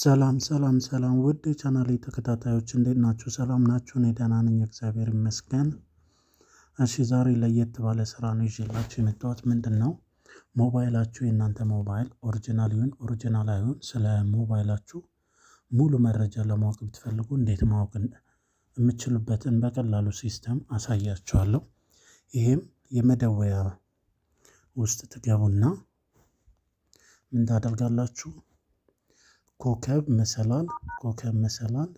ሰላም ሰላም ሰላም ውድ ቻናል ተከታታዮች እንዴት ናችሁ? ሰላም ናችሁ? እኔ ደህና ነኝ፣ እግዚአብሔር ይመስገን። እሺ ዛሬ ለየት ባለ ስራ ነው ይዤላችሁ የመጣሁት። ምንድን ነው ሞባይላችሁ የእናንተ ሞባይል ኦሪጂናል ይሁን ኦሪጂናል አይሁን ስለ ሞባይላችሁ ሙሉ መረጃ ለማወቅ ብትፈልጉ እንዴት ማወቅ የምችሉበትን በቀላሉ ሲስተም አሳያችኋለሁ። ይህም የመደወያ ውስጥ ትገቡና ምን ታደርጋላችሁ ኮከብ መሰላል ኮከብ መሰላል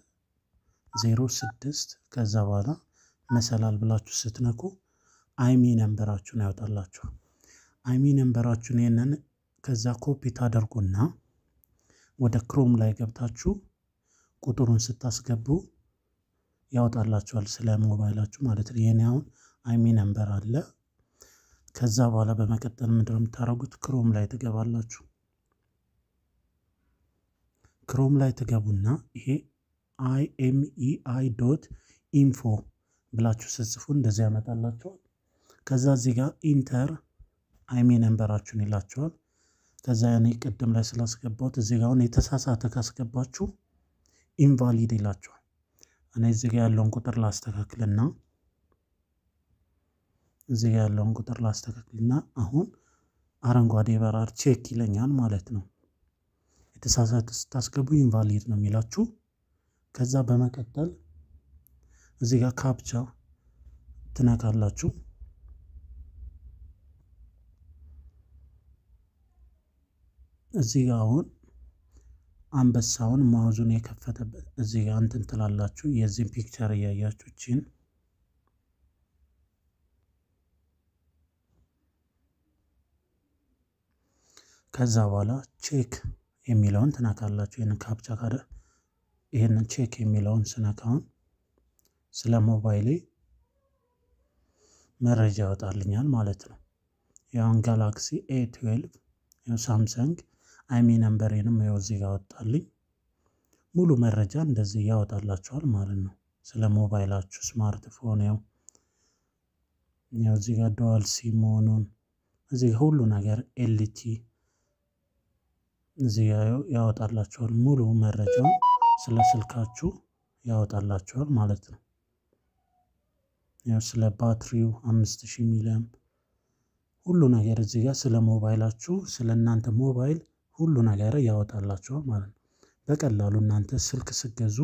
ዜሮ ስድስት ከዛ በኋላ መሰላል ብላችሁ ስትነኩ አይሚ ነንበራችሁን ያወጣላችሁ አይሚ ነንበራችሁን ይህንን ከዛ ኮፒ ታደርጉና ወደ ክሮም ላይ ገብታችሁ ቁጥሩን ስታስገቡ ያወጣላችኋል ስለ ሞባይላችሁ ማለት ነው። ይህን አሁን አይሚ ነንበር አለ። ከዛ በኋላ በመቀጠል ምንድነው የምታደርጉት? ክሮም ላይ ትገባላችሁ። ክሮም ላይ ትገቡና ይሄ አይኤምኢአይ ዶት ኢንፎ ብላችሁ ስጽፉ እንደዚህ ያመጣላችኋል። ከዛ እዚህ ጋር ኢንተር አይሜ ነንበራችሁን ይላችኋል። ከዛ ያኔ ቅድም ላይ ስላስገባሁት እዚህ ጋር አሁን የተሳሳተ ካስገባችሁ ኢንቫሊድ ይላችኋል። እኔ እዚህ ጋር ያለውን ቁጥር ላስተካክልና እዚህ ጋር ያለውን ቁጥር ላስተካክልና አሁን አረንጓዴ በራር ቼክ ይለኛል ማለት ነው። ተሳሳት ስታስገቡ ኢንቫሊድ ነው የሚላችሁ። ከዛ በመቀጠል እዚህ ጋር ካፕቻ ትነካላችሁ። እዚህ ጋር አሁን አንበሳውን ማውዙን የከፈተበት እዚህ ጋር እንትን ትላላችሁ። የዚህን ፒክቸር እያያችሁ ቺን ከዛ በኋላ ቼክ የሚለውን ትነካላችሁ። ይህንን ካፕቻ ካደ ይህን ቼክ የሚለውን ስነካውን ስለ ሞባይሌ መረጃ ይወጣልኛል ማለት ነው። ያውን ጋላክሲ ኤ ትዌልቭ ሳምሰንግ አይሚ ነምበሬንም ያው እዚህ ጋር ወጣልኝ። ሙሉ መረጃ እንደዚህ ያወጣላችኋል ማለት ነው። ስለ ሞባይላችሁ ስማርትፎን ያው ያው እዚህ ጋር ዱዋል ሲም መሆኑን እዚህ ሁሉ ነገር ኤልቲ እዚህ ያወጣላችኋል ሙሉ መረጃው ስለ ስልካችሁ ያወጣላችኋል ማለት ነው። ያው ስለ ባትሪው አምስት ሺህ ሚሊዮን ሁሉ ነገር እዚህ ጋር ስለ ሞባይላችሁ ስለ እናንተ ሞባይል ሁሉ ነገር ያወጣላችኋል ማለት ነው። በቀላሉ እናንተ ስልክ ስገዙ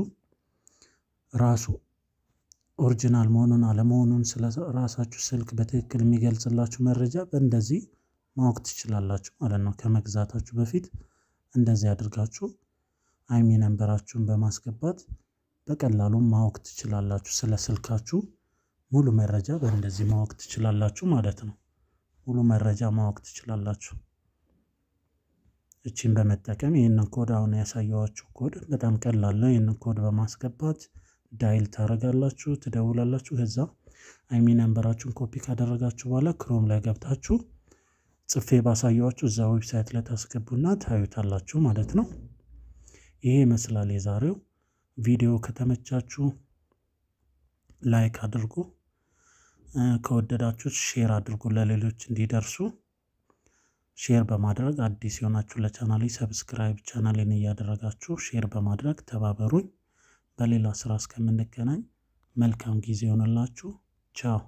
ራሱ ኦሪጂናል መሆኑን አለመሆኑን ስለ ራሳችሁ ስልክ በትክክል የሚገልጽላችሁ መረጃ በእንደዚህ ማወቅ ትችላላችሁ ማለት ነው ከመግዛታችሁ በፊት እንደዚህ አድርጋችሁ አይሚ ነንበራችሁን በማስገባት በቀላሉ ማወቅ ትችላላችሁ። ስለ ስልካችሁ ሙሉ መረጃ በእንደዚህ ማወቅ ትችላላችሁ ማለት ነው። ሙሉ መረጃ ማወቅ ትችላላችሁ። እቺን በመጠቀም ይህንን ኮድ አሁን ያሳየዋችሁ ኮድ በጣም ቀላል ነው። ይህንን ኮድ በማስገባት ዳይል ታደርጋላችሁ፣ ትደውላላችሁ። ከዛ አይሚ ነንበራችሁን ኮፒ ካደረጋችሁ በኋላ ክሮም ላይ ገብታችሁ ጽፌ ባሳየኋችሁ እዛ ዌብሳይት ላይ ታስገቡና ታዩታላችሁ ማለት ነው። ይሄ ይመስላል የዛሬው ቪዲዮ። ከተመቻችሁ ላይክ አድርጉ፣ ከወደዳችሁት ሼር አድርጉ ለሌሎች እንዲደርሱ። ሼር በማድረግ አዲስ የሆናችሁ ለቻናሌ ሰብስክራይብ ቻናሌን እያደረጋችሁ ሼር በማድረግ ተባበሩኝ። በሌላ ስራ እስከምንገናኝ መልካም ጊዜ ይሆንላችሁ። ቻው